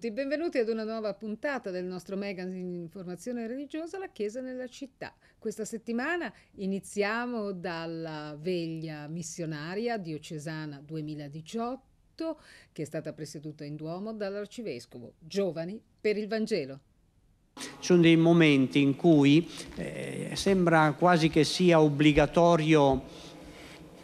tutti, benvenuti ad una nuova puntata del nostro magazine di informazione religiosa La Chiesa nella città. Questa settimana iniziamo dalla veglia missionaria diocesana 2018 che è stata presieduta in Duomo dall'arcivescovo Giovani per il Vangelo. Ci sono dei momenti in cui eh, sembra quasi che sia obbligatorio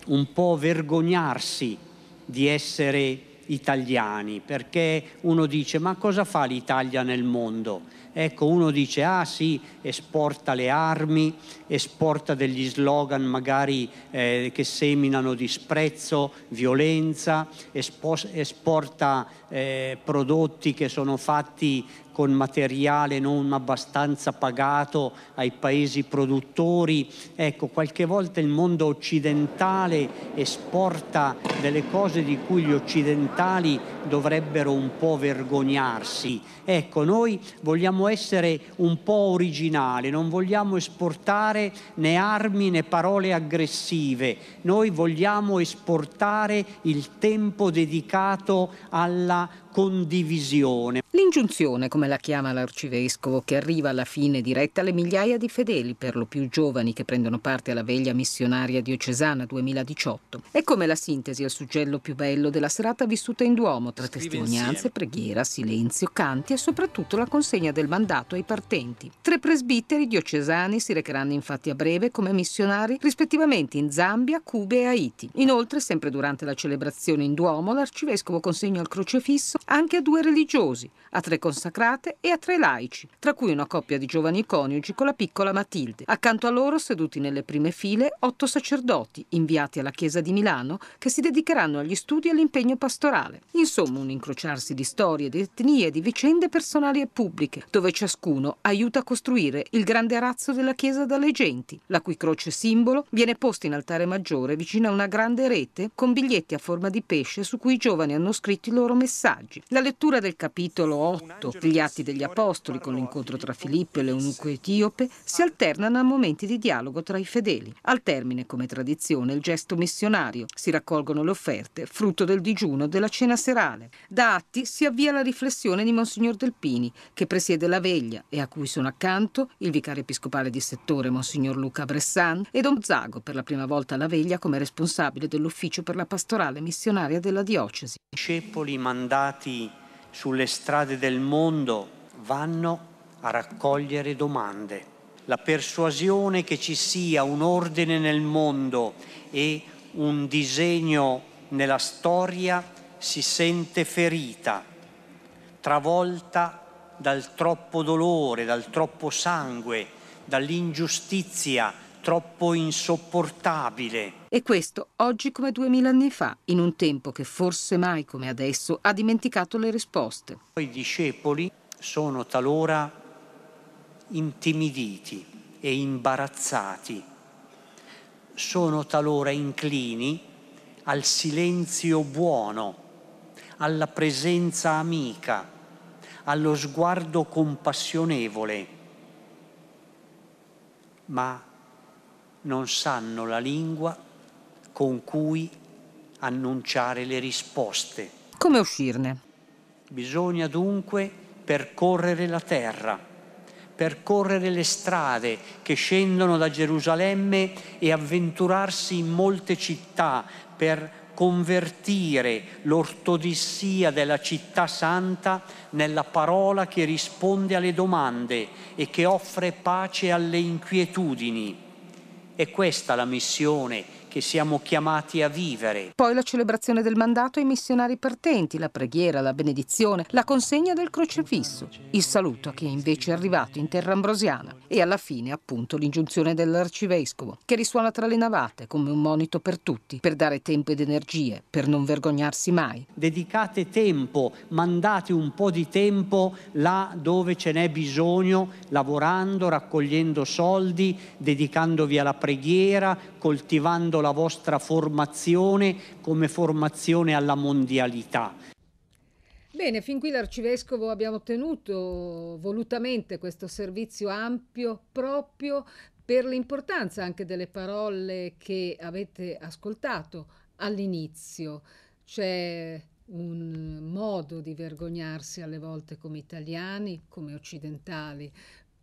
un po' vergognarsi di essere italiani, perché uno dice ma cosa fa l'Italia nel mondo? Ecco, uno dice ah sì, esporta le armi, esporta degli slogan magari eh, che seminano disprezzo, violenza, espo- esporta eh, prodotti che sono fatti con materiale non abbastanza pagato ai paesi produttori. Ecco, qualche volta il mondo occidentale esporta delle cose di cui gli occidentali dovrebbero un po' vergognarsi. Ecco, noi vogliamo essere un po' originali, non vogliamo esportare né armi né parole aggressive, noi vogliamo esportare il tempo dedicato alla condivisione. L'ingiunzione, come la chiama l'arcivescovo, che arriva alla fine diretta alle migliaia di fedeli, per lo più giovani, che prendono parte alla veglia missionaria diocesana 2018, è come la sintesi e il suggello più bello della serata vissuta in Duomo, tra testimonianze, preghiera, silenzio, canti e soprattutto la consegna del mandato ai partenti. Tre presbiteri diocesani si recheranno infatti a breve come missionari rispettivamente in Zambia, Cuba e Haiti. Inoltre, sempre durante la celebrazione in Duomo, l'arcivescovo consegna al crocefisso anche a due religiosi, a tre consacrate e a tre laici, tra cui una coppia di giovani coniugi con la piccola Matilde. Accanto a loro, seduti nelle prime file, otto sacerdoti inviati alla Chiesa di Milano che si dedicheranno agli studi e all'impegno pastorale. Insomma, un incrociarsi di storie, di etnie, di vicende personali e pubbliche, dove ciascuno aiuta a costruire il grande arazzo della Chiesa dalle genti, la cui croce simbolo viene posta in altare maggiore vicino a una grande rete con biglietti a forma di pesce su cui i giovani hanno scritto i loro messaggi oggi. La lettura del capitolo 8 degli Atti degli Apostoli con l'incontro tra Filippo e l'eunuco etiope si alternano a momenti di dialogo tra i fedeli. Al termine, come tradizione, il gesto missionario. Si raccolgono le offerte, frutto del digiuno della cena serale. Da Atti si avvia la riflessione di Monsignor Delpini, che presiede la veglia e a cui sono accanto il vicario episcopale di settore Monsignor Luca Bressan e Don Zago per la prima volta alla veglia come responsabile dell'ufficio per la pastorale missionaria della diocesi. Discepoli mandati sparati sulle strade del mondo vanno a raccogliere domande. La persuasione che ci sia un ordine nel mondo e un disegno nella storia si sente ferita, travolta dal troppo dolore, dal troppo sangue, dall'ingiustizia troppo insopportabile. E questo oggi come duemila anni fa, in un tempo che forse mai come adesso ha dimenticato le risposte. I discepoli sono talora intimiditi e imbarazzati, sono talora inclini al silenzio buono, alla presenza amica, allo sguardo compassionevole, ma non sanno la lingua con cui annunciare le risposte. Come uscirne? Bisogna dunque percorrere la terra, percorrere le strade che scendono da Gerusalemme e avventurarsi in molte città per convertire l'ortodissia della città santa nella parola che risponde alle domande e che offre pace alle inquietudini. È questa la missione che siamo chiamati a vivere. Poi la celebrazione del mandato ai missionari partenti, la preghiera, la benedizione, la consegna del crocifisso, il saluto a chi è invece arrivato in terra ambrosiana e alla fine appunto l'ingiunzione dell'arcivescovo che risuona tra le navate come un monito per tutti, per dare tempo ed energie, per non vergognarsi mai. Dedicate tempo, mandate un po' di tempo là dove ce n'è bisogno, lavorando, raccogliendo soldi, dedicandovi alla preghiera, coltivando la vostra formazione come formazione alla mondialità. Bene, fin qui l'Arcivescovo abbiamo tenuto volutamente questo servizio ampio proprio per l'importanza anche delle parole che avete ascoltato all'inizio. C'è un modo di vergognarsi alle volte come italiani, come occidentali,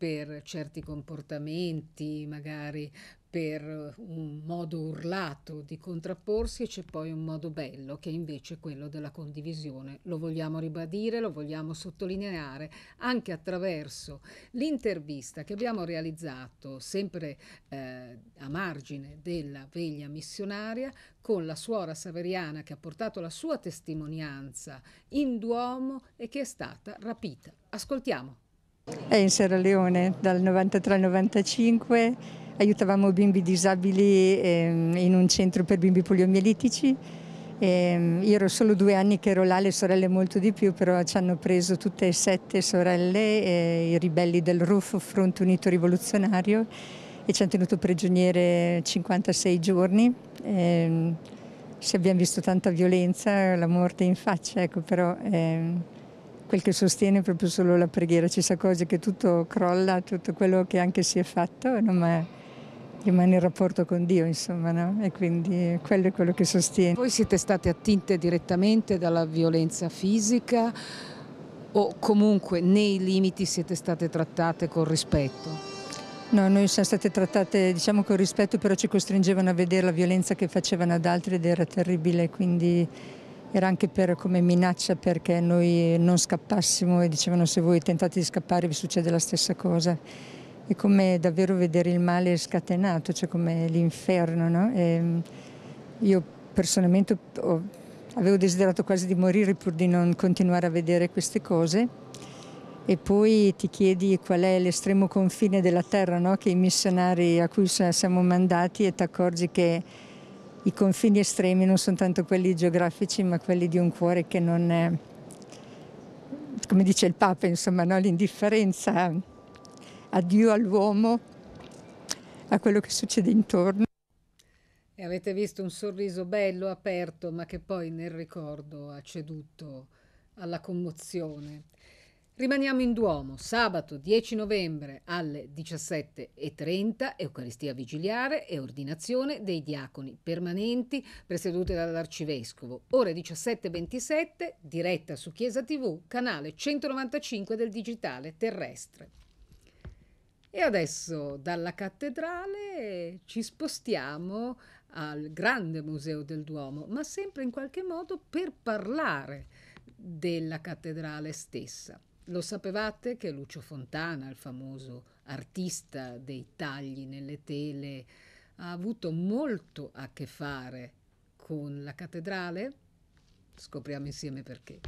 per certi comportamenti, magari per un modo urlato di contrapporsi e c'è poi un modo bello che è invece è quello della condivisione. Lo vogliamo ribadire, lo vogliamo sottolineare anche attraverso l'intervista che abbiamo realizzato sempre eh, a margine della veglia missionaria con la suora saveriana che ha portato la sua testimonianza in Duomo e che è stata rapita. Ascoltiamo. È in Sierra Leone dal 93 al 95, aiutavamo bimbi disabili ehm, in un centro per bimbi poliomielitici. Ehm, io ero solo due anni che ero là, le sorelle molto di più, però ci hanno preso tutte e sette sorelle, eh, i ribelli del RUF, Fronte Unito Rivoluzionario, e ci hanno tenuto prigioniere 56 giorni. Eh, abbiamo visto tanta violenza, la morte in faccia, ecco, però... Eh, quel che sostiene proprio solo la preghiera, ci si accorge che tutto crolla, tutto quello che anche si è fatto, ma rimane il rapporto con Dio, insomma, no? e quindi quello è quello che sostiene. Voi siete state attinte direttamente dalla violenza fisica o comunque nei limiti siete state trattate con rispetto? No, noi siamo state trattate diciamo con rispetto, però ci costringevano a vedere la violenza che facevano ad altri ed era terribile, quindi era anche per, come minaccia perché noi non scappassimo e dicevano se voi tentate di scappare vi succede la stessa cosa. È come davvero vedere il male scatenato, cioè come l'inferno. No? Ehm, io personalmente ho, avevo desiderato quasi di morire pur di non continuare a vedere queste cose e poi ti chiedi qual è l'estremo confine della terra no? che i missionari a cui siamo mandati e ti accorgi che i confini estremi non sono tanto quelli geografici ma quelli di un cuore che non è, come dice il Papa, insomma, no? l'indifferenza a Dio, all'uomo, a quello che succede intorno. E avete visto un sorriso bello, aperto, ma che poi nel ricordo ha ceduto alla commozione. Rimaniamo in Duomo, sabato 10 novembre alle 17.30, Eucaristia vigiliare e ordinazione dei diaconi permanenti presiedute dall'Arcivescovo. Ore 17.27, diretta su Chiesa TV, canale 195 del digitale terrestre. E adesso dalla cattedrale ci spostiamo al grande museo del Duomo, ma sempre in qualche modo per parlare della cattedrale stessa. Lo sapevate che Lucio Fontana, il famoso artista dei tagli nelle tele, ha avuto molto a che fare con la cattedrale? Scopriamo insieme perché.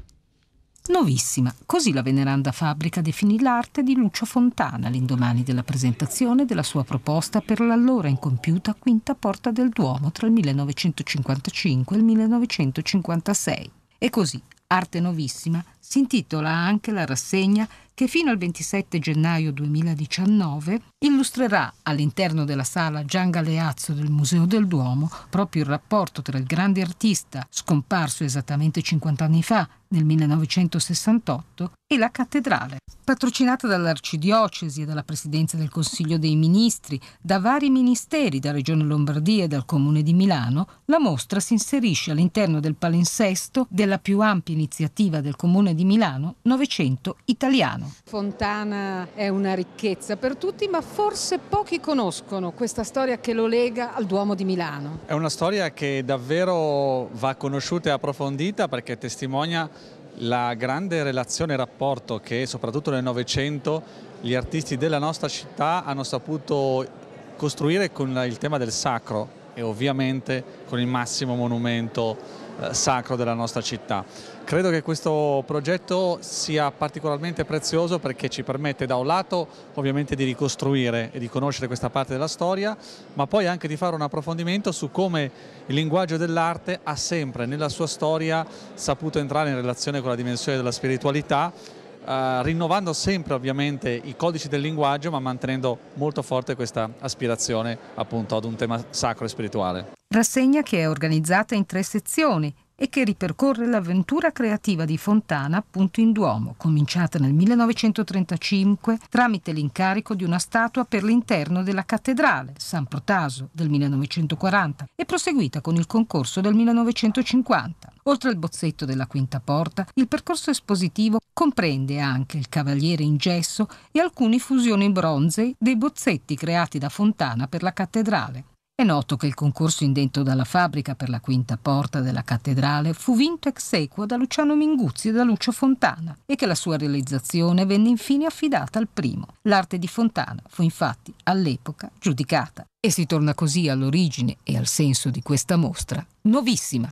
Novissima, così la veneranda fabbrica definì l'arte di Lucio Fontana l'indomani della presentazione della sua proposta per l'allora incompiuta quinta porta del Duomo tra il 1955 e il 1956. E così, arte novissima, si intitola anche la rassegna che fino al 27 gennaio 2019 illustrerà all'interno della sala Gian Galeazzo del Museo del Duomo proprio il rapporto tra il grande artista scomparso esattamente 50 anni fa, nel 1968, e la cattedrale. Patrocinata dall'Arcidiocesi e dalla Presidenza del Consiglio dei Ministri, da vari ministeri, da Regione Lombardia e dal Comune di Milano, la mostra si inserisce all'interno del palinsesto della più ampia iniziativa del Comune di di Milano, Novecento italiano. Fontana è una ricchezza per tutti, ma forse pochi conoscono questa storia che lo lega al Duomo di Milano. È una storia che davvero va conosciuta e approfondita perché testimonia la grande relazione e rapporto che soprattutto nel Novecento gli artisti della nostra città hanno saputo costruire con il tema del sacro e ovviamente con il massimo monumento eh, sacro della nostra città. Credo che questo progetto sia particolarmente prezioso perché ci permette da un lato ovviamente di ricostruire e di conoscere questa parte della storia, ma poi anche di fare un approfondimento su come il linguaggio dell'arte ha sempre nella sua storia saputo entrare in relazione con la dimensione della spiritualità, eh, rinnovando sempre ovviamente i codici del linguaggio ma mantenendo molto forte questa aspirazione appunto ad un tema sacro e spirituale. Rassegna che è organizzata in tre sezioni, e che ripercorre l'avventura creativa di Fontana appunto in Duomo, cominciata nel 1935 tramite l'incarico di una statua per l'interno della cattedrale San Protaso del 1940 e proseguita con il concorso del 1950. Oltre al bozzetto della quinta porta, il percorso espositivo comprende anche il cavaliere in gesso e alcune fusioni bronzei dei bozzetti creati da Fontana per la cattedrale. È noto che il concorso indetto dalla fabbrica per la quinta porta della cattedrale fu vinto ex equo da Luciano Minguzzi e da Lucio Fontana e che la sua realizzazione venne infine affidata al primo. L'arte di Fontana fu infatti all'epoca giudicata e si torna così all'origine e al senso di questa mostra nuovissima.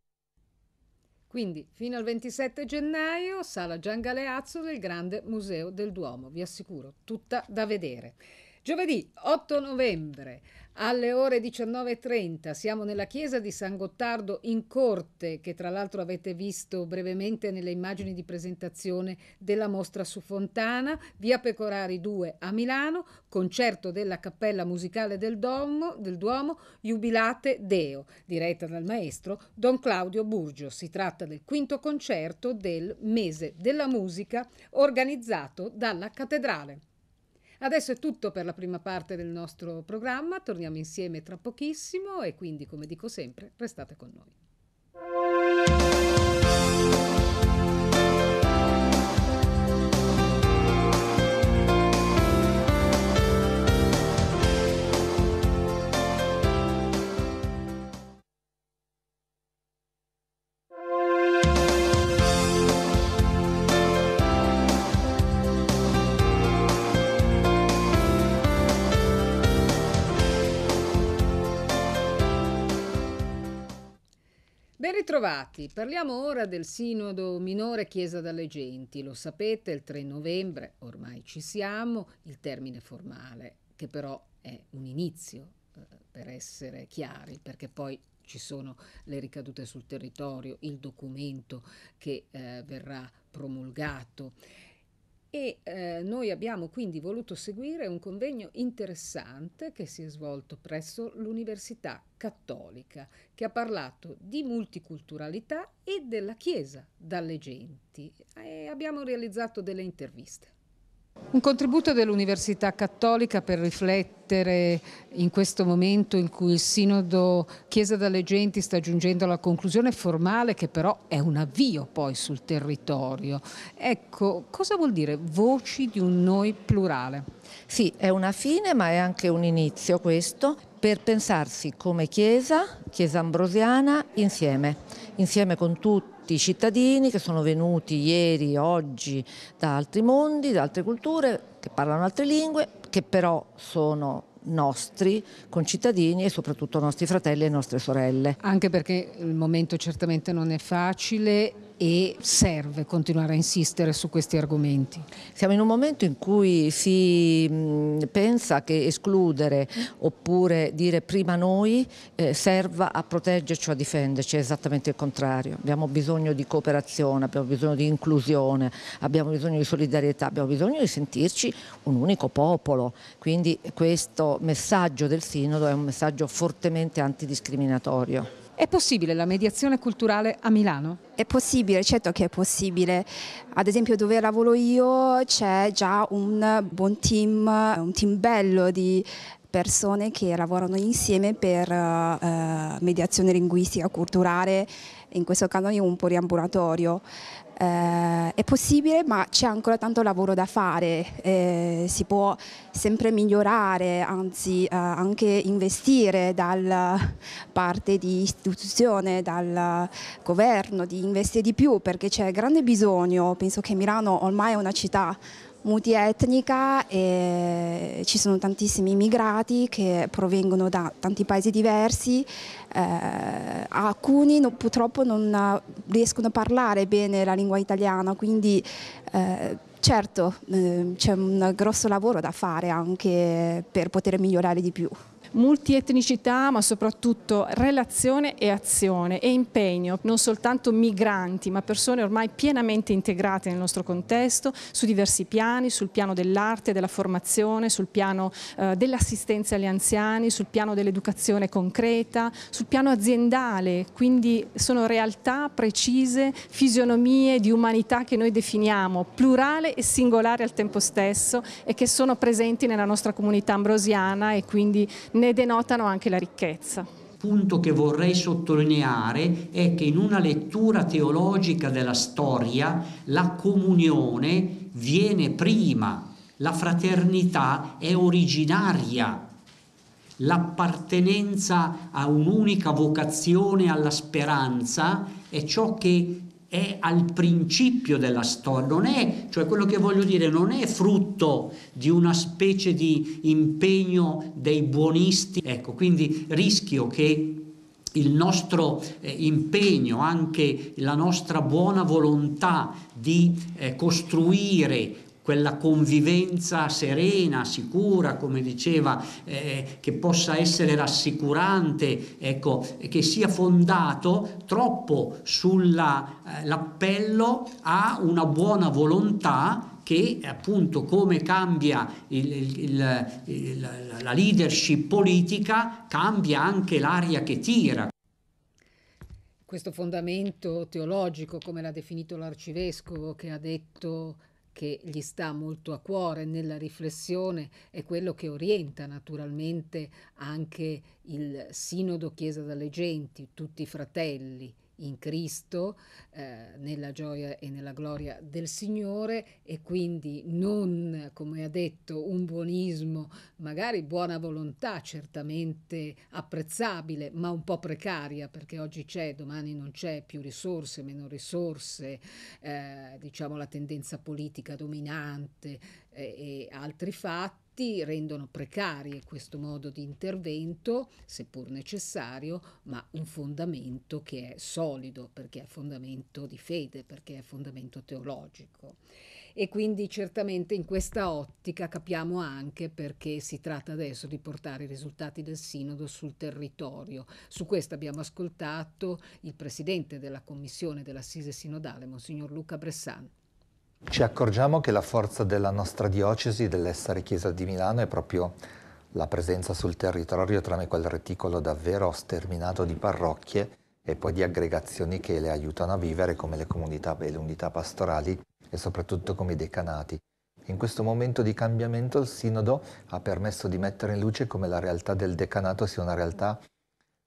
Quindi fino al 27 gennaio, sala Gian Galeazzo del Grande Museo del Duomo, vi assicuro, tutta da vedere. Giovedì 8 novembre alle ore 19.30 siamo nella chiesa di San Gottardo in Corte, che tra l'altro avete visto brevemente nelle immagini di presentazione della mostra su Fontana, via Pecorari 2 a Milano, concerto della Cappella Musicale del Duomo, del Duomo Jubilate Deo, diretta dal maestro Don Claudio Burgio. Si tratta del quinto concerto del Mese della Musica organizzato dalla Cattedrale. Adesso è tutto per la prima parte del nostro programma, torniamo insieme tra pochissimo e quindi, come dico sempre, restate con noi. Ben ritrovati, parliamo ora del sinodo minore Chiesa dalle Genti. Lo sapete, il 3 novembre ormai ci siamo, il termine formale, che però è un inizio, eh, per essere chiari, perché poi ci sono le ricadute sul territorio, il documento che eh, verrà promulgato e eh, noi abbiamo quindi voluto seguire un convegno interessante che si è svolto presso l'Università Cattolica, che ha parlato di multiculturalità e della Chiesa dalle genti. E abbiamo realizzato delle interviste. Un contributo dell'Università Cattolica per riflettere in questo momento in cui il Sinodo Chiesa dalle Genti sta giungendo alla conclusione formale che però è un avvio poi sul territorio. Ecco, cosa vuol dire voci di un noi plurale? Sì, è una fine ma è anche un inizio questo per pensarsi come Chiesa, Chiesa ambrosiana, insieme, insieme con tutti tutti i cittadini che sono venuti ieri, oggi da altri mondi, da altre culture, che parlano altre lingue, che però sono nostri concittadini e soprattutto nostri fratelli e nostre sorelle. Anche perché il momento certamente non è facile e serve continuare a insistere su questi argomenti. Siamo in un momento in cui si pensa che escludere oppure dire prima noi eh, serva a proteggerci o a difenderci, è esattamente il contrario. Abbiamo bisogno di cooperazione, abbiamo bisogno di inclusione, abbiamo bisogno di solidarietà, abbiamo bisogno di sentirci un unico popolo. Quindi questo messaggio del Sinodo è un messaggio fortemente antidiscriminatorio. È possibile la mediazione culturale a Milano? È possibile, certo che è possibile. Ad esempio dove lavoro io c'è già un buon team, un team bello di persone che lavorano insieme per uh, mediazione linguistica, culturale, in questo caso in un poliambulatorio eh, è possibile ma c'è ancora tanto lavoro da fare, eh, si può sempre migliorare, anzi eh, anche investire dalla parte di istituzione, dal governo, di investire di più perché c'è grande bisogno, penso che Milano ormai è una città multietnica e ci sono tantissimi immigrati che provengono da tanti paesi diversi, eh, alcuni no, purtroppo non eh, riescono a parlare bene la lingua italiana, quindi eh, certo eh, c'è un grosso lavoro da fare anche per poter migliorare di più multietnicità ma soprattutto relazione e azione e impegno, non soltanto migranti ma persone ormai pienamente integrate nel nostro contesto su diversi piani, sul piano dell'arte, della formazione, sul piano eh, dell'assistenza agli anziani, sul piano dell'educazione concreta, sul piano aziendale, quindi sono realtà precise, fisionomie di umanità che noi definiamo, plurale e singolare al tempo stesso e che sono presenti nella nostra comunità ambrosiana e quindi ne denotano anche la ricchezza. Il punto che vorrei sottolineare è che in una lettura teologica della storia la comunione viene prima, la fraternità è originaria L'appartenenza a un'unica vocazione alla speranza è ciò che è al principio della storia, non è, cioè quello che voglio dire, non è frutto di una specie di impegno dei buonisti. Ecco, quindi rischio che il nostro eh, impegno, anche la nostra buona volontà di eh, costruire quella convivenza serena, sicura, come diceva, eh, che possa essere rassicurante, ecco, che sia fondato troppo sull'appello eh, a una buona volontà che appunto come cambia il, il, il, la leadership politica, cambia anche l'aria che tira. Questo fondamento teologico, come l'ha definito l'arcivescovo, che ha detto che gli sta molto a cuore nella riflessione è quello che orienta naturalmente anche il Sinodo Chiesa dalle Genti, tutti i fratelli, in Cristo, eh, nella gioia e nella gloria del Signore e quindi non, come ha detto, un buonismo, magari buona volontà certamente apprezzabile, ma un po' precaria perché oggi c'è, domani non c'è, più risorse, meno risorse, eh, diciamo la tendenza politica dominante eh, e altri fatti tutti rendono precarie questo modo di intervento, seppur necessario, ma un fondamento che è solido perché è fondamento di fede, perché è fondamento teologico. E quindi certamente in questa ottica capiamo anche perché si tratta adesso di portare i risultati del sinodo sul territorio. Su questo abbiamo ascoltato il presidente della commissione dell'assise sinodale, Monsignor Luca Bressan. Ci accorgiamo che la forza della nostra diocesi, dell'essere Chiesa di Milano, è proprio la presenza sul territorio tramite quel reticolo davvero sterminato di parrocchie e poi di aggregazioni che le aiutano a vivere come le comunità e le unità pastorali e soprattutto come i decanati. In questo momento di cambiamento il sinodo ha permesso di mettere in luce come la realtà del decanato sia una realtà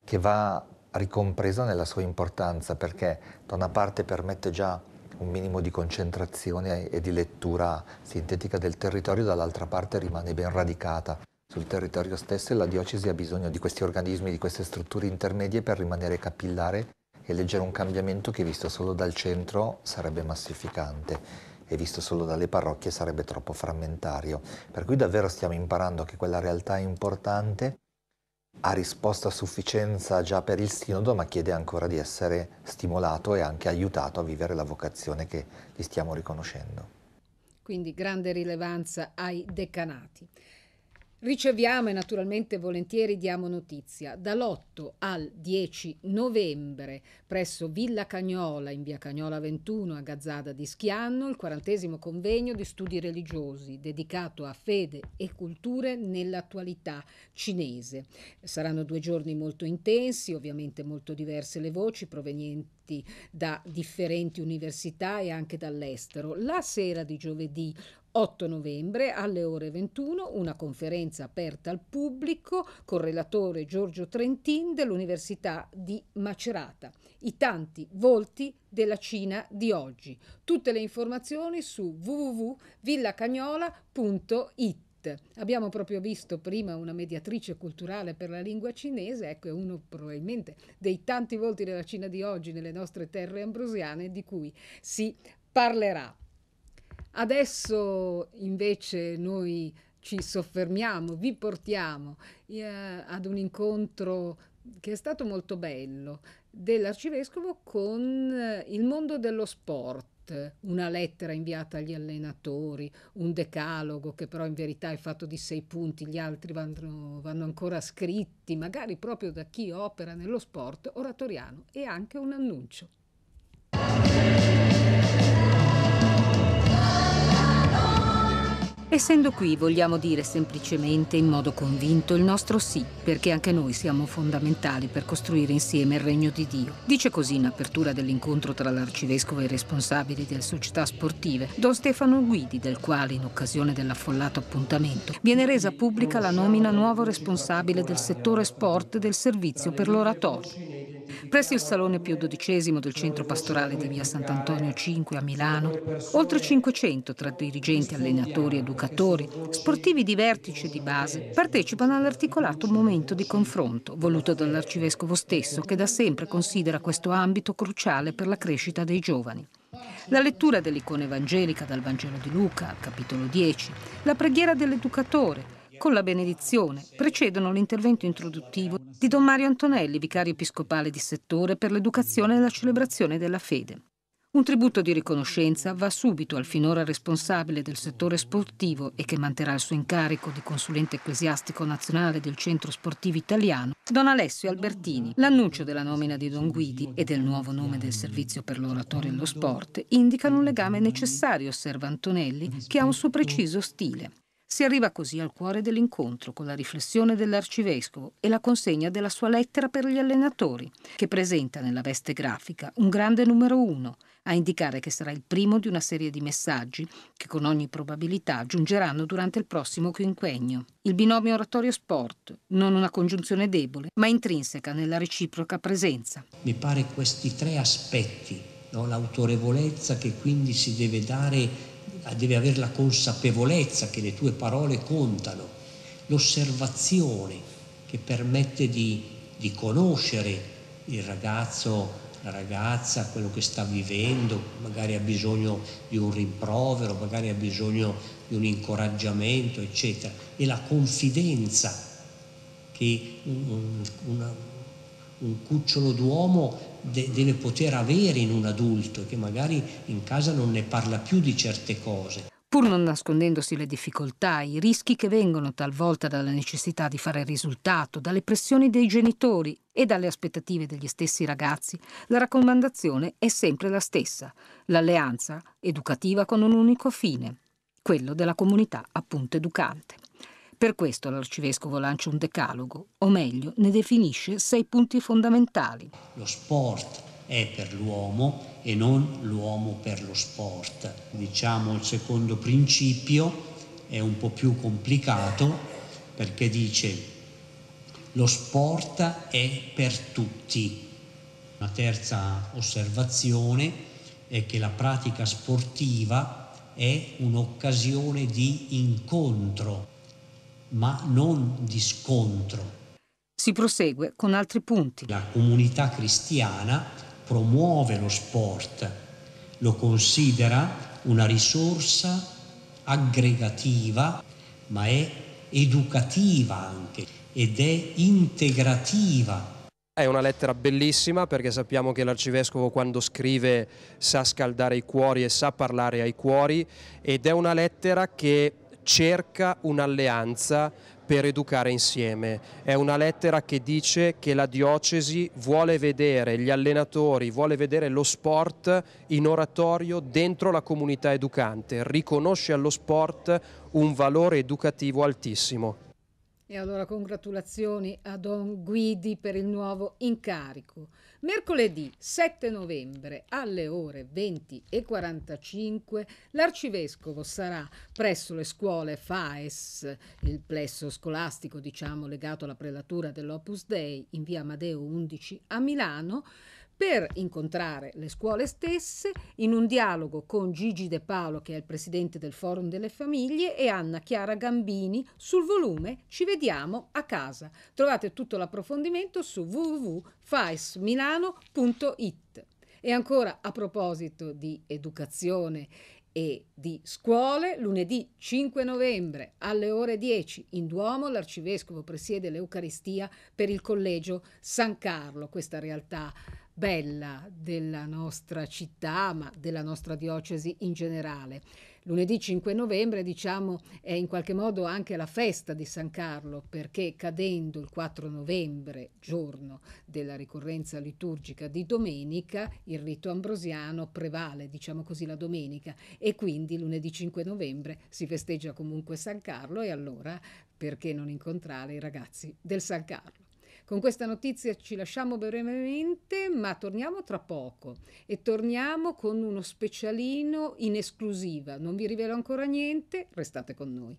che va ricompresa nella sua importanza perché da una parte permette già un minimo di concentrazione e di lettura sintetica del territorio, dall'altra parte rimane ben radicata sul territorio stesso e la diocesi ha bisogno di questi organismi, di queste strutture intermedie per rimanere capillare e leggere un cambiamento che visto solo dal centro sarebbe massificante e visto solo dalle parrocchie sarebbe troppo frammentario. Per cui davvero stiamo imparando che quella realtà è importante ha risposto a sufficienza già per il sinodo, ma chiede ancora di essere stimolato e anche aiutato a vivere la vocazione che gli stiamo riconoscendo. Quindi grande rilevanza ai decanati. Riceviamo e naturalmente volentieri diamo notizia. Dall'8 al 10 novembre presso Villa Cagnola in via Cagnola 21 a Gazzada di Schianno il quarantesimo convegno di studi religiosi dedicato a fede e culture nell'attualità cinese. Saranno due giorni molto intensi, ovviamente molto diverse le voci provenienti da differenti università e anche dall'estero. La sera di giovedì 8 novembre alle ore 21 una conferenza aperta al pubblico con relatore Giorgio Trentin dell'Università di Macerata. I tanti volti della Cina di oggi. Tutte le informazioni su www.villacagnola.it. Abbiamo proprio visto prima una mediatrice culturale per la lingua cinese, ecco è uno probabilmente dei tanti volti della Cina di oggi nelle nostre terre ambrosiane di cui si parlerà. Adesso invece noi ci soffermiamo, vi portiamo eh, ad un incontro che è stato molto bello dell'arcivescovo con eh, il mondo dello sport una lettera inviata agli allenatori, un decalogo che però in verità è fatto di sei punti, gli altri vanno, vanno, ancora scritti, magari proprio da chi opera nello sport oratoriano e anche un annuncio. Essendo qui vogliamo dire semplicemente in modo convinto il nostro sì, perché anche noi siamo fondamentali per costruire insieme il regno di Dio. Dice così in apertura dell'incontro tra l'arcivescovo e i responsabili delle società sportive, don Stefano Guidi, del quale in occasione dell'affollato appuntamento viene resa pubblica la nomina nuovo responsabile del settore sport del servizio per l'oratorio presso il Salone Pio XII del centro pastorale di via Sant'Antonio 5 a Milano, oltre 500 tra dirigenti, allenatori, educatori, sportivi di vertice e di base partecipano all'articolato momento di confronto voluto dall'arcivescovo stesso che da sempre considera questo ambito cruciale per la crescita dei giovani. La lettura dell'icona evangelica dal Vangelo di Luca, capitolo 10, la preghiera dell'educatore, con la benedizione precedono l'intervento introduttivo di Don Mario Antonelli, vicario episcopale di settore per l'educazione e la celebrazione della fede. Un tributo di riconoscenza va subito al finora responsabile del settore sportivo e che manterrà il suo incarico di consulente ecclesiastico nazionale del Centro Sportivo Italiano, Don Alessio Albertini. L'annuncio della nomina di Don Guidi e del nuovo nome del servizio per l'oratorio e lo sport indicano un legame necessario, osserva Antonelli, che ha un suo preciso stile. Si arriva così al cuore dell'incontro con la riflessione dell'arcivescovo e la consegna della sua lettera per gli allenatori, che presenta nella veste grafica un grande numero uno, a indicare che sarà il primo di una serie di messaggi che con ogni probabilità giungeranno durante il prossimo quinquennio. Il binomio oratorio-sport, non una congiunzione debole, ma intrinseca nella reciproca presenza. Mi pare questi tre aspetti, no? l'autorevolezza che quindi si deve dare Ah, deve avere la consapevolezza che le tue parole contano, l'osservazione che permette di, di conoscere il ragazzo, la ragazza, quello che sta vivendo, magari ha bisogno di un rimprovero, magari ha bisogno di un incoraggiamento, eccetera. E la confidenza che un, un, una, un cucciolo d'uomo de- deve poter avere in un adulto che magari in casa non ne parla più di certe cose. Pur non nascondendosi le difficoltà, i rischi che vengono talvolta dalla necessità di fare risultato, dalle pressioni dei genitori e dalle aspettative degli stessi ragazzi, la raccomandazione è sempre la stessa, l'alleanza educativa con un unico fine, quello della comunità appunto educante. Per questo l'arcivescovo lancia un decalogo, o meglio, ne definisce sei punti fondamentali. Lo sport è per l'uomo e non l'uomo per lo sport. Diciamo il secondo principio è un po' più complicato perché dice lo sport è per tutti. Una terza osservazione è che la pratica sportiva è un'occasione di incontro ma non di scontro. Si prosegue con altri punti. La comunità cristiana promuove lo sport, lo considera una risorsa aggregativa, ma è educativa anche ed è integrativa. È una lettera bellissima perché sappiamo che l'arcivescovo quando scrive sa scaldare i cuori e sa parlare ai cuori ed è una lettera che cerca un'alleanza per educare insieme. È una lettera che dice che la diocesi vuole vedere gli allenatori, vuole vedere lo sport in oratorio dentro la comunità educante, riconosce allo sport un valore educativo altissimo. E allora congratulazioni a Don Guidi per il nuovo incarico. Mercoledì 7 novembre alle ore 20.45 l'arcivescovo sarà presso le scuole FAES, il plesso scolastico diciamo legato alla prelatura dell'Opus Dei in via Amadeo 11 a Milano, per incontrare le scuole stesse in un dialogo con Gigi De Paolo, che è il presidente del Forum delle Famiglie, e Anna Chiara Gambini sul volume Ci vediamo a casa. Trovate tutto l'approfondimento su www.faismilano.it. E ancora a proposito di educazione e di scuole, lunedì 5 novembre alle ore 10 in Duomo l'arcivescovo presiede l'Eucaristia per il collegio San Carlo, questa realtà bella della nostra città, ma della nostra diocesi in generale. Lunedì 5 novembre, diciamo, è in qualche modo anche la festa di San Carlo, perché cadendo il 4 novembre, giorno della ricorrenza liturgica di domenica, il rito ambrosiano prevale, diciamo così, la domenica e quindi lunedì 5 novembre si festeggia comunque San Carlo e allora perché non incontrare i ragazzi del San Carlo? Con questa notizia ci lasciamo brevemente, ma torniamo tra poco e torniamo con uno specialino in esclusiva. Non vi rivelo ancora niente, restate con noi.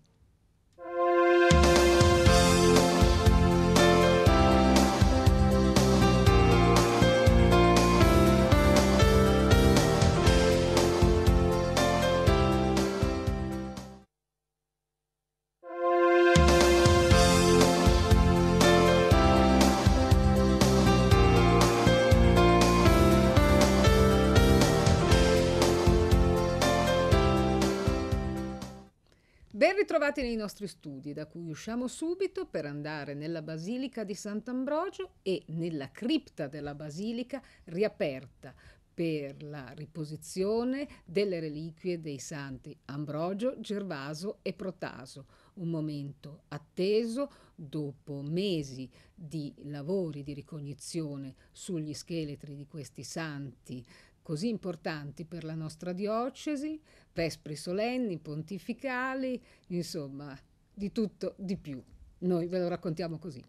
trovate nei nostri studi, da cui usciamo subito per andare nella Basilica di Sant'Ambrogio e nella cripta della Basilica riaperta per la riposizione delle reliquie dei santi Ambrogio, Gervaso e Protaso, un momento atteso dopo mesi di lavori di ricognizione sugli scheletri di questi santi così importanti per la nostra diocesi, vespri solenni, pontificali, insomma, di tutto, di più. Noi ve lo raccontiamo così.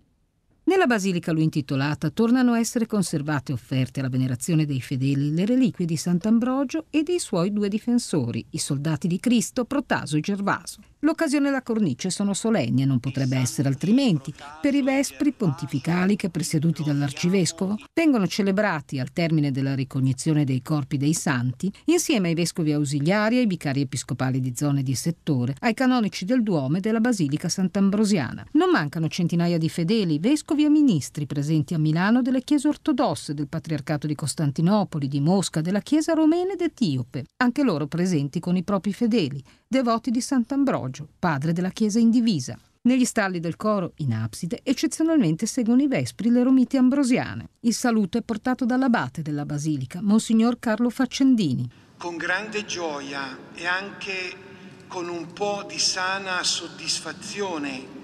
Nella basilica lui intitolata tornano a essere conservate e offerte alla venerazione dei fedeli le reliquie di Sant'Ambrogio e dei suoi due difensori, i soldati di Cristo, Protaso e Gervaso. L'occasione e la cornice sono solenni e non potrebbe essere altrimenti. Per i vespri pontificali che, presieduti dall'arcivescovo, vengono celebrati al termine della ricognizione dei corpi dei santi, insieme ai vescovi ausiliari, ai vicari episcopali di zone di settore, ai canonici del Duomo e della Basilica Sant'Ambrosiana. Non mancano centinaia di fedeli, vescovi e ministri presenti a Milano delle chiese ortodosse, del Patriarcato di Costantinopoli, di Mosca, della Chiesa romena ed etiope, anche loro presenti con i propri fedeli devoti di Sant'Ambrogio, padre della chiesa indivisa. Negli stalli del coro, in abside, eccezionalmente seguono i vespri le romite ambrosiane. Il saluto è portato dall'abate della basilica, Monsignor Carlo Faccendini. Con grande gioia e anche con un po' di sana soddisfazione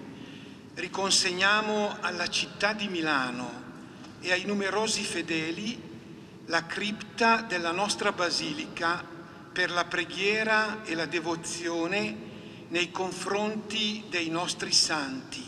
riconsegniamo alla città di Milano e ai numerosi fedeli la cripta della nostra basilica per la preghiera e la devozione nei confronti dei nostri santi,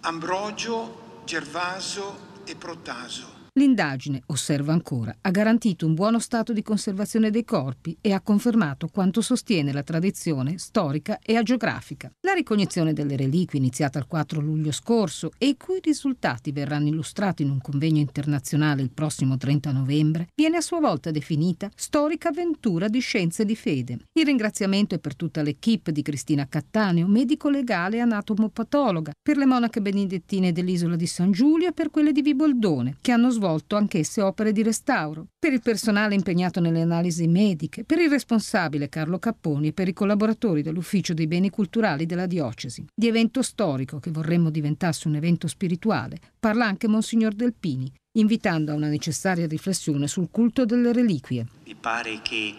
Ambrogio, Gervaso e Protaso. L'indagine, osserva ancora, ha garantito un buono stato di conservazione dei corpi e ha confermato quanto sostiene la tradizione storica e agiografica. La ricognizione delle reliquie iniziata il 4 luglio scorso e i cui risultati verranno illustrati in un convegno internazionale il prossimo 30 novembre, viene a sua volta definita storica avventura di scienze di fede. Il ringraziamento è per tutta l'equipe di Cristina Cattaneo, medico legale e anatomopatologa, per le monache benedettine dell'isola di San Giulio e per quelle di Viboldone, che hanno svolto svolto anch'esse opere di restauro, per il personale impegnato nelle analisi mediche, per il responsabile Carlo Capponi e per i collaboratori dell'Ufficio dei Beni Culturali della Diocesi. Di evento storico, che vorremmo diventasse un evento spirituale, parla anche Monsignor Delpini, invitando a una necessaria riflessione sul culto delle reliquie. Mi pare che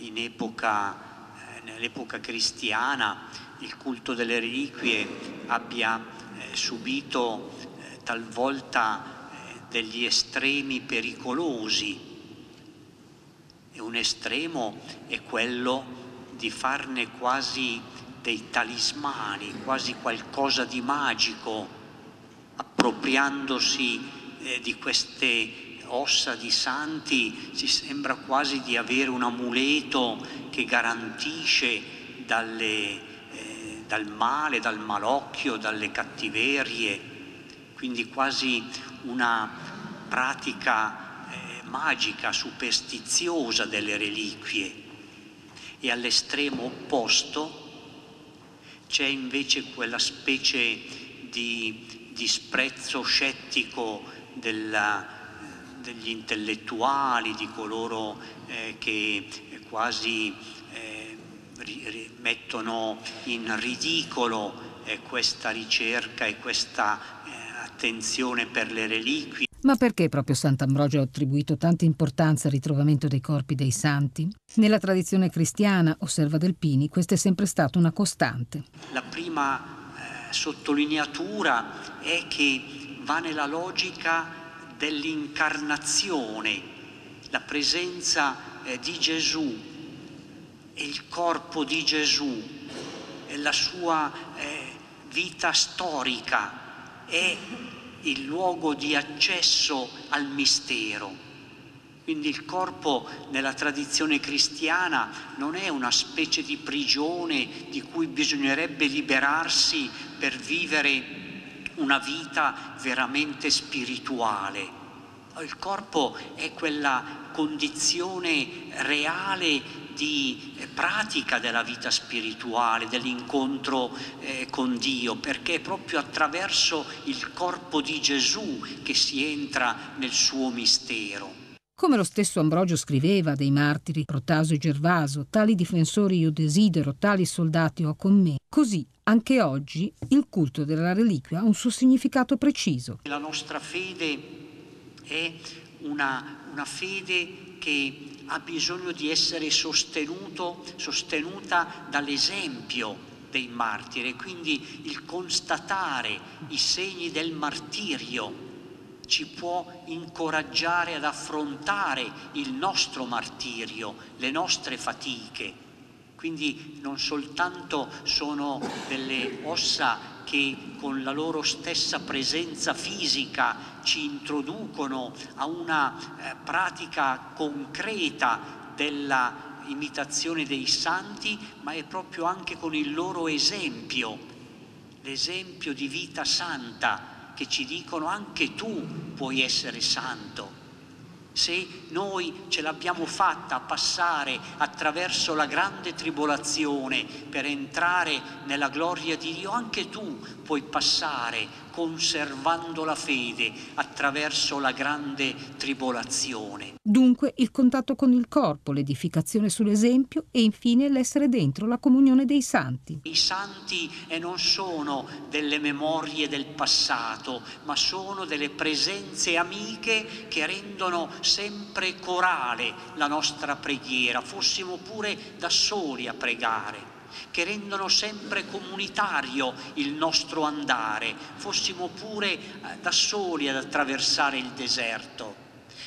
in epoca eh, nell'epoca cristiana il culto delle reliquie abbia eh, subito eh, talvolta degli estremi pericolosi. E un estremo è quello di farne quasi dei talismani, quasi qualcosa di magico, appropriandosi eh, di queste ossa di santi, si sembra quasi di avere un amuleto che garantisce dalle, eh, dal male, dal malocchio, dalle cattiverie, quindi quasi una pratica eh, magica, superstiziosa delle reliquie e all'estremo opposto c'è invece quella specie di disprezzo scettico della, eh, degli intellettuali, di coloro eh, che eh, quasi eh, mettono in ridicolo eh, questa ricerca e questa attenzione per le reliquie. Ma perché proprio Sant'Ambrogio ha attribuito tanta importanza al ritrovamento dei corpi dei santi? Nella tradizione cristiana, osserva Delpini, questa è sempre stata una costante. La prima eh, sottolineatura è che va nella logica dell'incarnazione, la presenza eh, di Gesù e il corpo di Gesù, e la sua eh, vita storica è il luogo di accesso al mistero. Quindi il corpo nella tradizione cristiana non è una specie di prigione di cui bisognerebbe liberarsi per vivere una vita veramente spirituale. Il corpo è quella condizione reale di eh, pratica della vita spirituale, dell'incontro eh, con Dio, perché è proprio attraverso il corpo di Gesù che si entra nel suo mistero. Come lo stesso Ambrogio scriveva dei martiri Protaso e Gervaso, tali difensori io desidero, tali soldati ho con me, così anche oggi il culto della reliquia ha un suo significato preciso. La nostra fede è una, una fede che ha bisogno di essere sostenuto, sostenuta dall'esempio dei martiri, quindi il constatare i segni del martirio ci può incoraggiare ad affrontare il nostro martirio, le nostre fatiche. Quindi non soltanto sono delle ossa che con la loro stessa presenza fisica ci introducono a una eh, pratica concreta della imitazione dei santi, ma è proprio anche con il loro esempio, l'esempio di vita santa che ci dicono anche tu puoi essere santo se noi ce l'abbiamo fatta a passare attraverso la grande tribolazione per entrare nella gloria di Dio, anche tu puoi passare conservando la fede attraverso la grande tribolazione. Dunque il contatto con il corpo, l'edificazione sull'esempio e infine l'essere dentro la comunione dei santi. I santi non sono delle memorie del passato, ma sono delle presenze amiche che rendono sempre corale la nostra preghiera, fossimo pure da soli a pregare che rendono sempre comunitario il nostro andare, fossimo pure eh, da soli ad attraversare il deserto,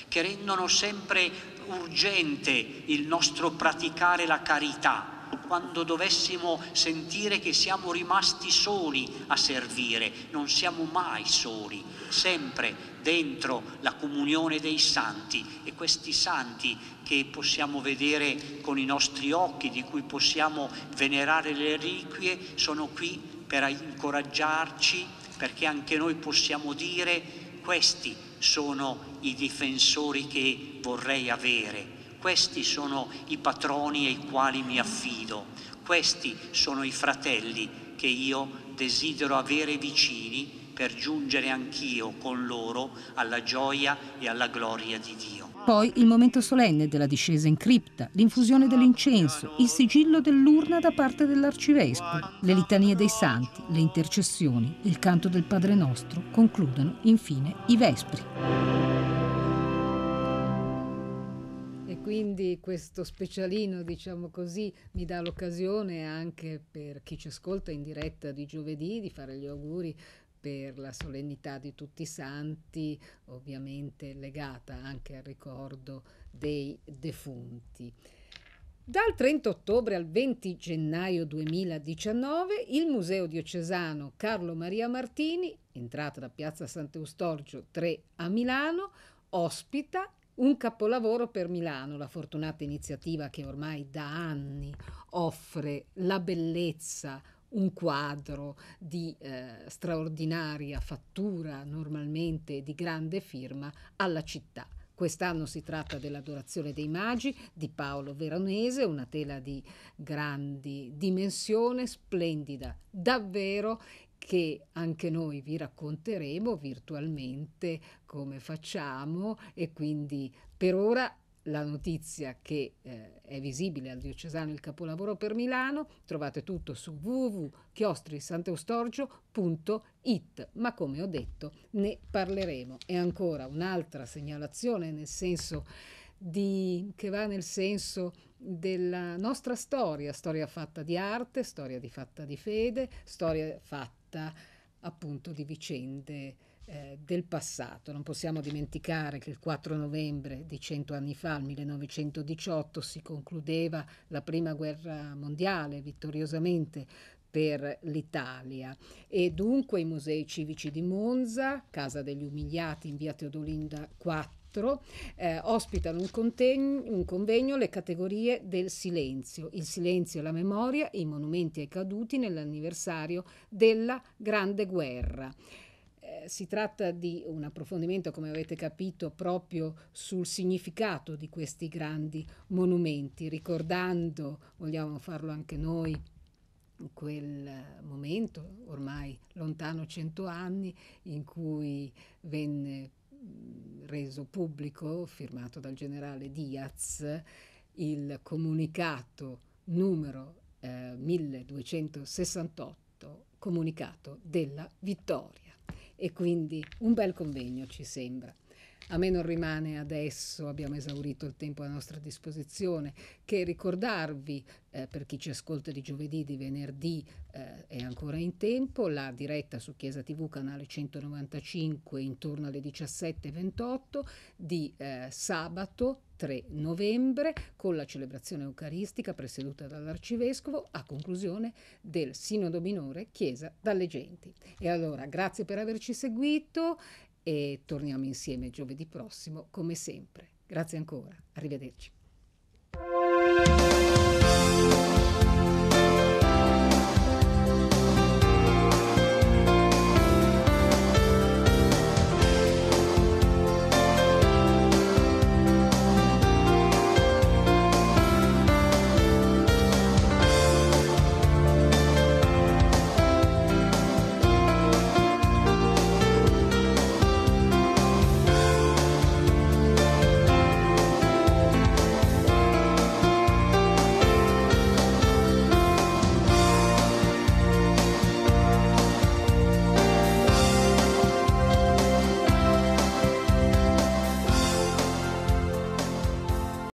che rendono sempre urgente il nostro praticare la carità, quando dovessimo sentire che siamo rimasti soli a servire, non siamo mai soli, sempre dentro la comunione dei santi e questi santi che possiamo vedere con i nostri occhi, di cui possiamo venerare le reliquie, sono qui per incoraggiarci perché anche noi possiamo dire questi sono i difensori che vorrei avere questi sono i patroni ai quali mi affido, questi sono i fratelli che io desidero avere vicini per giungere anch'io con loro alla gioia e alla gloria di Dio. Poi il momento solenne della discesa in cripta, l'infusione dell'incenso, il sigillo dell'urna da parte dell'arcivescovo, le litanie dei santi, le intercessioni, il canto del Padre Nostro concludono infine i vespri quindi questo specialino, diciamo così, mi dà l'occasione anche per chi ci ascolta in diretta di giovedì di fare gli auguri per la solennità di tutti i santi, ovviamente legata anche al ricordo dei defunti. Dal 30 ottobre al 20 gennaio 2019 il Museo diocesano Carlo Maria Martini, entrata da Piazza Sant'Eustorgio 3 a Milano, ospita un capolavoro per Milano, la fortunata iniziativa che ormai da anni offre la bellezza, un quadro di eh, straordinaria fattura, normalmente di grande firma, alla città. Quest'anno si tratta dell'Adorazione dei Magi di Paolo Veronese, una tela di grandi dimensioni, splendida davvero che anche noi vi racconteremo virtualmente come facciamo e quindi per ora la notizia che eh, è visibile al Diocesano il capolavoro per Milano, trovate tutto su www.chiostrisanteustorgio.it, ma come ho detto ne parleremo. E ancora un'altra segnalazione nel senso di, che va nel senso della nostra storia, storia fatta di arte, storia di fatta di fede, storia fatta fatta appunto di vicende eh, del passato. Non possiamo dimenticare che il 4 novembre di cento anni fa, il 1918, si concludeva la prima guerra mondiale vittoriosamente per l'Italia e dunque i musei civici di Monza, Casa degli Umiliati in via Teodolinda 4, 4 eh, ospitano un, contegno, un convegno le categorie del silenzio, il silenzio e la memoria, i monumenti ai caduti nell'anniversario della Grande Guerra eh, si tratta di un approfondimento, come avete capito, proprio sul significato di questi grandi monumenti, ricordando, vogliamo farlo anche noi, quel momento, ormai lontano cento anni, in cui venne reso pubblico, firmato dal generale Diaz, il comunicato numero eh, 1268, comunicato della vittoria. E quindi un bel convegno ci sembra. A me non rimane adesso, abbiamo esaurito il tempo a nostra disposizione, che ricordarvi, eh, per chi ci ascolta di giovedì, di venerdì eh, è ancora in tempo, la diretta su Chiesa TV, canale 195, intorno alle 17.28, di eh, sabato 3 novembre con la celebrazione eucaristica presieduta dall'arcivescovo a conclusione del sinodo minore Chiesa dalle genti. E allora grazie per averci seguito e torniamo insieme giovedì prossimo come sempre. Grazie ancora, arrivederci.